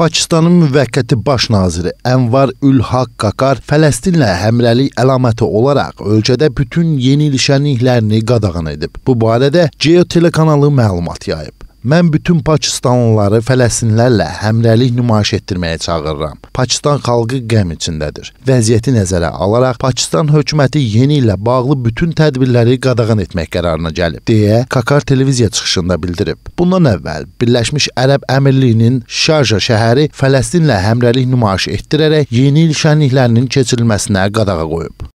Pakistanın müvəqqəti baş naziri Ənvar Ül Haq Qaqar Fələstinlə həmrəlik əlaməti olaraq ölkədə bütün yeni ilişənliklərini qadağan edib. Bu barədə Geo telekanalı məlumat yayıb. Mən bütün Pakistanlıları Fələstinlərlə həmrəylik nümayiş etdirməyə çağırıram. Pakistan xalqı qəm içindədir. Vəziyyəti nəzərə alaraq Pakistan hökuməti yeni illə bağlı bütün tədbirləri qadağan etmək qərarına gəlib, deyə Kakar televiziya çıxışında bildirib. Bundan əvvəl Birləşmiş Ərəb Əmirliyinin Şarja şəhəri Fələstinlə həmrəylik nümayiş etdirərək yeni il şənliklərinin keçirilməsinə qadağa qoyub.